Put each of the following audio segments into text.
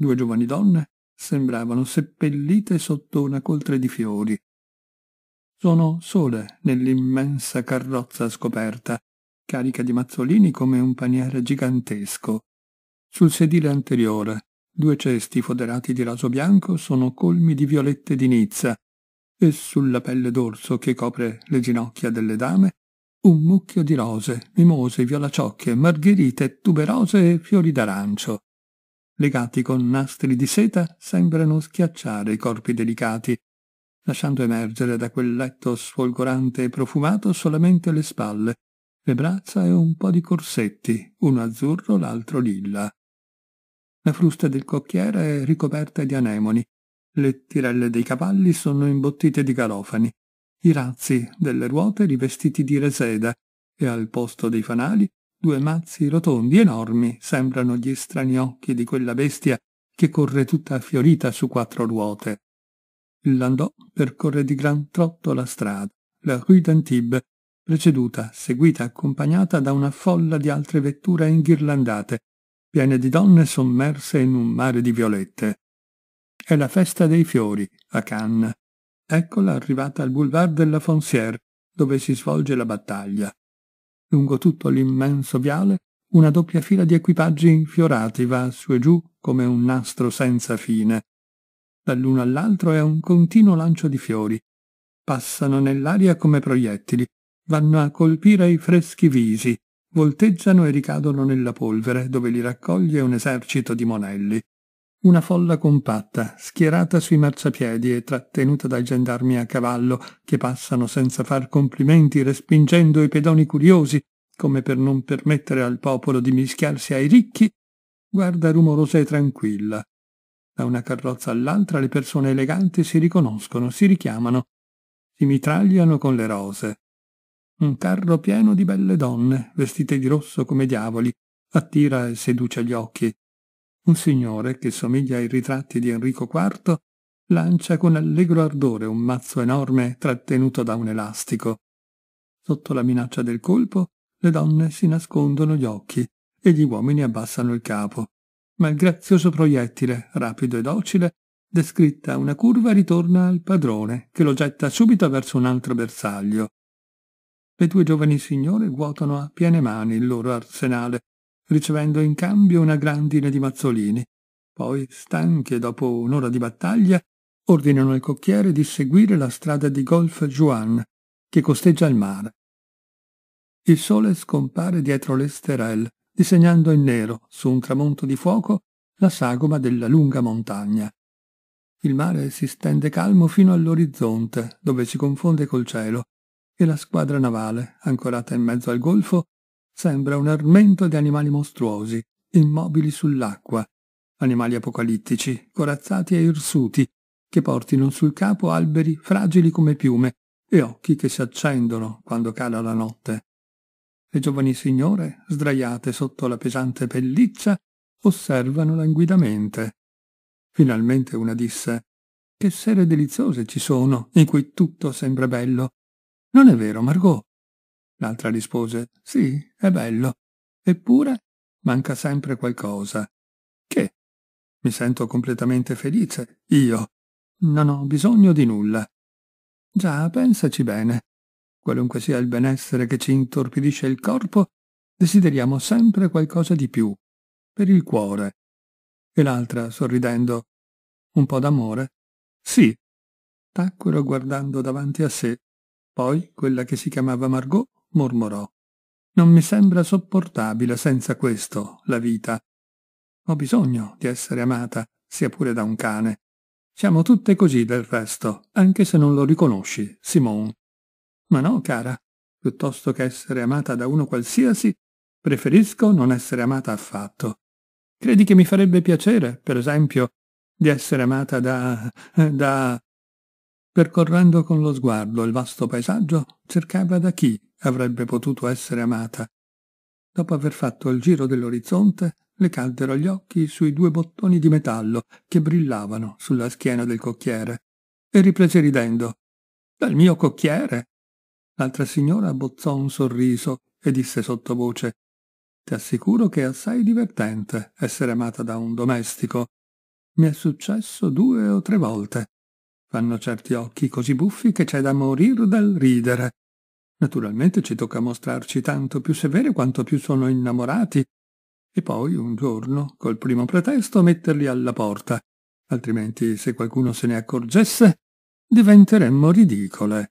Due giovani donne sembravano seppellite sotto una coltre di fiori. Sono sole nell'immensa carrozza scoperta, carica di mazzolini come un paniere gigantesco. Sul sedile anteriore, due cesti foderati di raso bianco sono colmi di violette di Nizza, e sulla pelle d'orso che copre le ginocchia delle dame un mucchio di rose, mimose, violacciocche, margherite, tuberose e fiori d'arancio legati con nastri di seta, sembrano schiacciare i corpi delicati, lasciando emergere da quel letto sfolgorante e profumato solamente le spalle, le braccia e un po' di corsetti, uno azzurro, l'altro lilla. La frusta del cocchiere è ricoperta di anemoni, le tirelle dei cavalli sono imbottite di garofani, i razzi delle ruote rivestiti di reseda e al posto dei fanali Due mazzi rotondi enormi sembrano gli strani occhi di quella bestia che corre tutta fiorita su quattro ruote. Il Landò percorre di gran trotto la strada, la Rue d'Antibes, preceduta, seguita, accompagnata da una folla di altre vetture inghirlandate, piene di donne sommerse in un mare di violette. È la festa dei fiori, a Cannes. Eccola arrivata al boulevard della Foncière, dove si svolge la battaglia lungo tutto l'immenso viale, una doppia fila di equipaggi infiorati va su e giù come un nastro senza fine. Dall'uno all'altro è un continuo lancio di fiori. Passano nell'aria come proiettili, vanno a colpire i freschi visi, volteggiano e ricadono nella polvere dove li raccoglie un esercito di monelli. Una folla compatta, schierata sui marciapiedi e trattenuta dai gendarmi a cavallo, che passano senza far complimenti, respingendo i pedoni curiosi, come per non permettere al popolo di mischiarsi ai ricchi, guarda rumorosa e tranquilla. Da una carrozza all'altra le persone eleganti si riconoscono, si richiamano, si mitragliano con le rose. Un carro pieno di belle donne, vestite di rosso come diavoli, attira e seduce gli occhi. Un signore, che somiglia ai ritratti di Enrico IV, lancia con allegro ardore un mazzo enorme trattenuto da un elastico. Sotto la minaccia del colpo, le donne si nascondono gli occhi e gli uomini abbassano il capo. Ma il grazioso proiettile, rapido e docile, descritta una curva ritorna al padrone, che lo getta subito verso un altro bersaglio. Le due giovani signore vuotano a piene mani il loro arsenale ricevendo in cambio una grandine di mazzolini. Poi, stanche dopo un'ora di battaglia, ordinano al cocchiere di seguire la strada di Golf Juan, che costeggia il mare. Il sole scompare dietro l'esterel, disegnando in nero, su un tramonto di fuoco, la sagoma della lunga montagna. Il mare si stende calmo fino all'orizzonte, dove si confonde col cielo, e la squadra navale, ancorata in mezzo al golfo, Sembra un armento di animali mostruosi, immobili sull'acqua, animali apocalittici, corazzati e irsuti, che portino sul capo alberi fragili come piume e occhi che si accendono quando cala la notte. Le giovani signore, sdraiate sotto la pesante pelliccia, osservano languidamente. Finalmente una disse Che sere deliziose ci sono, in cui tutto sembra bello. Non è vero, Margot? L'altra rispose, sì, è bello, eppure manca sempre qualcosa. Che? Mi sento completamente felice, io. Non ho bisogno di nulla. Già, pensaci bene. Qualunque sia il benessere che ci intorpidisce il corpo, desideriamo sempre qualcosa di più, per il cuore. E l'altra, sorridendo, un po' d'amore? Sì. Tacquero guardando davanti a sé. Poi quella che si chiamava Margot mormorò. Non mi sembra sopportabile senza questo, la vita. Ho bisogno di essere amata, sia pure da un cane. Siamo tutte così del resto, anche se non lo riconosci, Simone. Ma no, cara, piuttosto che essere amata da uno qualsiasi, preferisco non essere amata affatto. Credi che mi farebbe piacere, per esempio, di essere amata da... da... Percorrendo con lo sguardo il vasto paesaggio, cercava da chi avrebbe potuto essere amata. Dopo aver fatto il giro dell'orizzonte, le caddero gli occhi sui due bottoni di metallo che brillavano sulla schiena del cocchiere e riprese ridendo. Dal mio cocchiere? L'altra signora abbozzò un sorriso e disse sottovoce Ti assicuro che è assai divertente essere amata da un domestico. Mi è successo due o tre volte. Fanno certi occhi così buffi che c'è da morire dal ridere. Naturalmente ci tocca mostrarci tanto più severi quanto più sono innamorati, e poi un giorno, col primo pretesto, metterli alla porta, altrimenti se qualcuno se ne accorgesse, diventeremmo ridicole.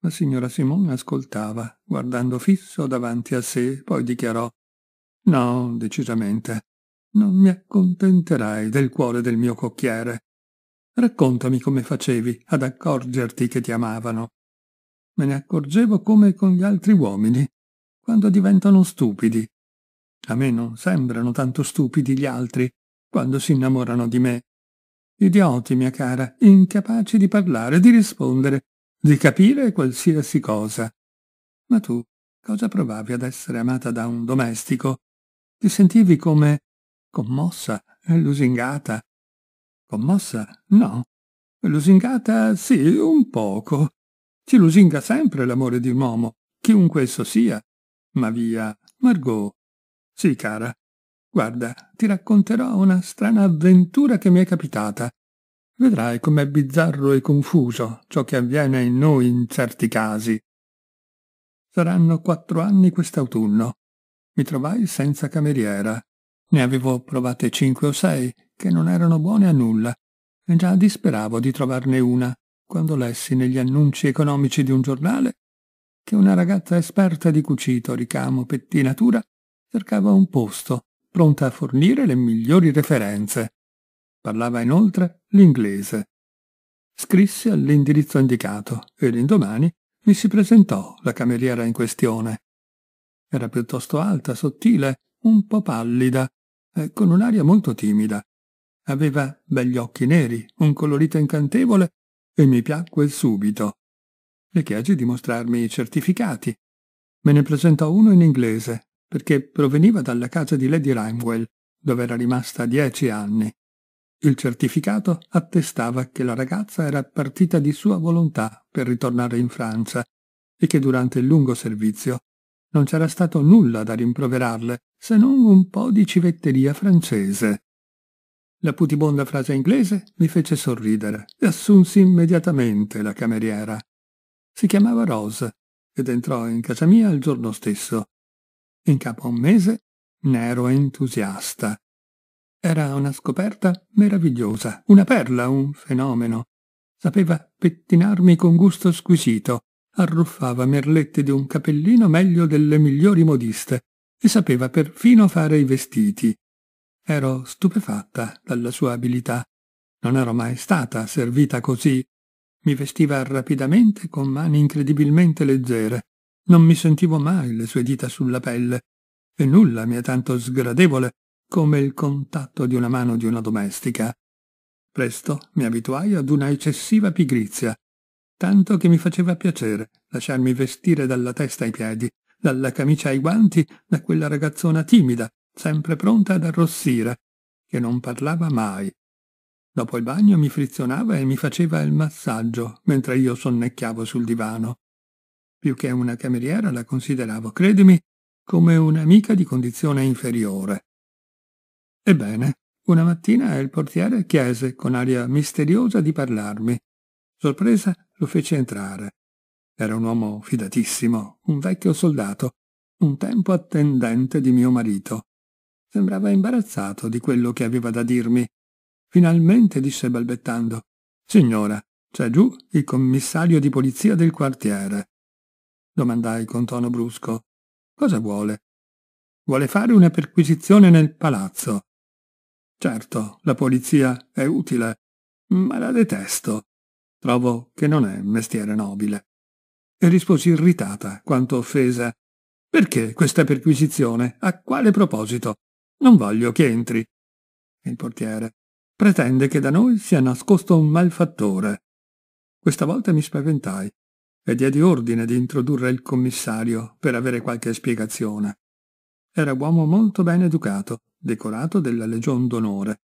La signora Simone ascoltava, guardando fisso davanti a sé, poi dichiarò No, decisamente, non mi accontenterai del cuore del mio cocchiere. Raccontami come facevi ad accorgerti che ti amavano. Me ne accorgevo come con gli altri uomini, quando diventano stupidi. A me non sembrano tanto stupidi gli altri, quando si innamorano di me. Idioti, mia cara, incapaci di parlare, di rispondere, di capire qualsiasi cosa. Ma tu cosa provavi ad essere amata da un domestico? Ti sentivi come commossa, lusingata, Commossa? No. Lusingata? Sì, un poco. Ci lusinga sempre l'amore di un uomo, chiunque esso sia. Ma via, Margot. Sì, cara. Guarda, ti racconterò una strana avventura che mi è capitata. Vedrai com'è bizzarro e confuso ciò che avviene in noi in certi casi. Saranno quattro anni quest'autunno. Mi trovai senza cameriera. Ne avevo provate cinque o sei, che non erano buone a nulla, e già disperavo di trovarne una, quando lessi negli annunci economici di un giornale che una ragazza esperta di cucito, ricamo, pettinatura cercava un posto, pronta a fornire le migliori referenze. Parlava inoltre l'inglese. Scrissi all'indirizzo indicato e l'indomani mi si presentò la cameriera in questione. Era piuttosto alta, sottile un po' pallida, eh, con un'aria molto timida. Aveva begli occhi neri, un colorito incantevole e mi piacque subito. Le chiesi di mostrarmi i certificati. Me ne presentò uno in inglese, perché proveniva dalla casa di Lady Rimewell, dove era rimasta dieci anni. Il certificato attestava che la ragazza era partita di sua volontà per ritornare in Francia e che durante il lungo servizio non c'era stato nulla da rimproverarle se non un po' di civetteria francese. La putibonda frase inglese mi fece sorridere e assunsi immediatamente la cameriera. Si chiamava Rose ed entrò in casa mia il giorno stesso. In capo a un mese ne ero entusiasta. Era una scoperta meravigliosa, una perla, un fenomeno. Sapeva pettinarmi con gusto squisito, arruffava merlette di un capellino meglio delle migliori modiste e sapeva perfino fare i vestiti. Ero stupefatta dalla sua abilità. Non ero mai stata servita così. Mi vestiva rapidamente con mani incredibilmente leggere. Non mi sentivo mai le sue dita sulla pelle. E nulla mi è tanto sgradevole come il contatto di una mano di una domestica. Presto mi abituai ad una eccessiva pigrizia, tanto che mi faceva piacere lasciarmi vestire dalla testa ai piedi dalla camicia ai guanti, da quella ragazzona timida, sempre pronta ad arrossire, che non parlava mai. Dopo il bagno mi frizionava e mi faceva il massaggio, mentre io sonnecchiavo sul divano. Più che una cameriera la consideravo, credimi, come un'amica di condizione inferiore. Ebbene, una mattina il portiere chiese con aria misteriosa di parlarmi. Sorpresa, lo fece entrare. Era un uomo fidatissimo, un vecchio soldato, un tempo attendente di mio marito. Sembrava imbarazzato di quello che aveva da dirmi. Finalmente disse balbettando, Signora, c'è giù il commissario di polizia del quartiere. Domandai con tono brusco, Cosa vuole? Vuole fare una perquisizione nel palazzo. Certo, la polizia è utile, ma la detesto. Trovo che non è un mestiere nobile e risposi irritata quanto offesa. Perché questa perquisizione? A quale proposito? Non voglio che entri. Il portiere pretende che da noi sia nascosto un malfattore. Questa volta mi spaventai e diedi ordine di introdurre il commissario per avere qualche spiegazione. Era uomo molto ben educato, decorato della Legion d'onore.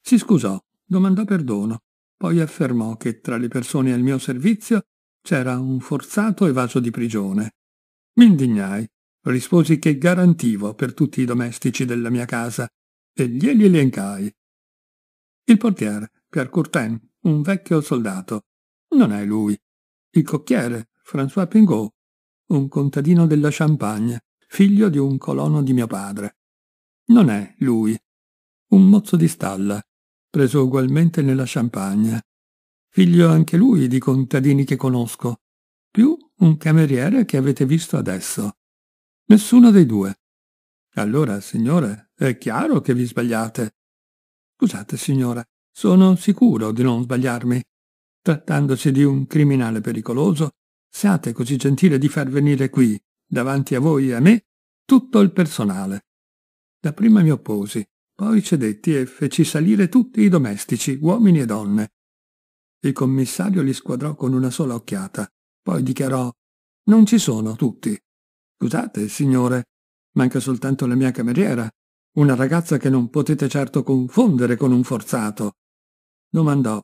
Si scusò, domandò perdono, poi affermò che tra le persone al mio servizio c'era un forzato evaso di prigione. Mi indignai. Risposi che garantivo per tutti i domestici della mia casa e glieli elencai. Il portiere, Pierre Courtin, un vecchio soldato. Non è lui. Il cocchiere, François Pingot, un contadino della Champagne, figlio di un colono di mio padre. Non è lui. Un mozzo di stalla, preso ugualmente nella Champagne, figlio anche lui di contadini che conosco, più un cameriere che avete visto adesso. Nessuno dei due. Allora, signore, è chiaro che vi sbagliate. Scusate, signora, sono sicuro di non sbagliarmi. Trattandosi di un criminale pericoloso, siate così gentile di far venire qui, davanti a voi e a me, tutto il personale. Da prima mi opposi, poi cedetti e feci salire tutti i domestici, uomini e donne, il commissario li squadrò con una sola occhiata, poi dichiarò Non ci sono tutti. Scusate, signore, manca soltanto la mia cameriera, una ragazza che non potete certo confondere con un forzato. Domandò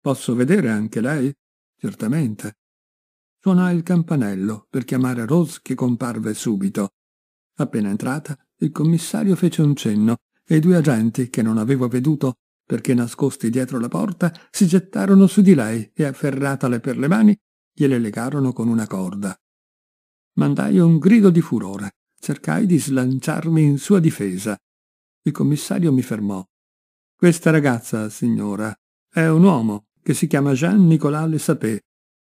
Posso vedere anche lei? Certamente. Suonò il campanello per chiamare Rose che comparve subito. Appena entrata, il commissario fece un cenno e i due agenti, che non avevo veduto, perché nascosti dietro la porta si gettarono su di lei e afferratale per le mani gliele legarono con una corda. Mandai un grido di furore, cercai di slanciarmi in sua difesa. Il commissario mi fermò. Questa ragazza, signora, è un uomo che si chiama Jean Nicolas Le Sapé,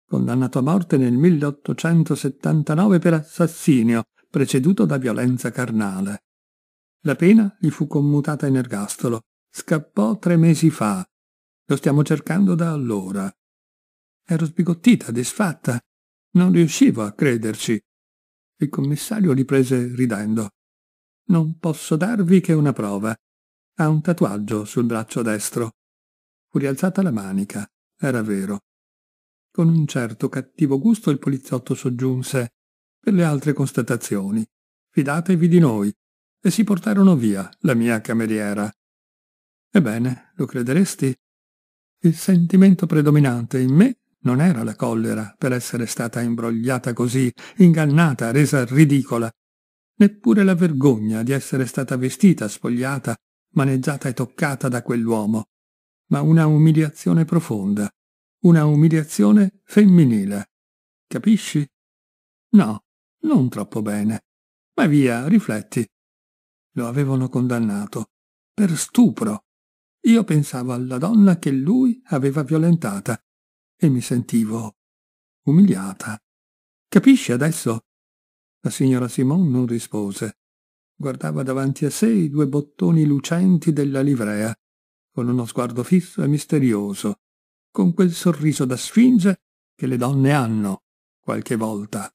condannato a morte nel 1879 per assassinio, preceduto da violenza carnale. La pena gli fu commutata in ergastolo Scappò tre mesi fa. Lo stiamo cercando da allora. Ero sbigottita, disfatta. Non riuscivo a crederci. Il commissario riprese ridendo. Non posso darvi che una prova. Ha un tatuaggio sul braccio destro. Fu rialzata la manica. Era vero. Con un certo cattivo gusto il poliziotto soggiunse. Per le altre constatazioni. Fidatevi di noi. E si portarono via la mia cameriera. Ebbene, lo crederesti? Il sentimento predominante in me non era la collera per essere stata imbrogliata così, ingannata, resa ridicola, neppure la vergogna di essere stata vestita, spogliata, maneggiata e toccata da quell'uomo, ma una umiliazione profonda, una umiliazione femminile. Capisci? No, non troppo bene. Ma via, rifletti. Lo avevano condannato per stupro. Io pensavo alla donna che lui aveva violentata e mi sentivo umiliata. Capisci adesso? La signora Simon non rispose. Guardava davanti a sé i due bottoni lucenti della livrea, con uno sguardo fisso e misterioso, con quel sorriso da sfinge che le donne hanno qualche volta.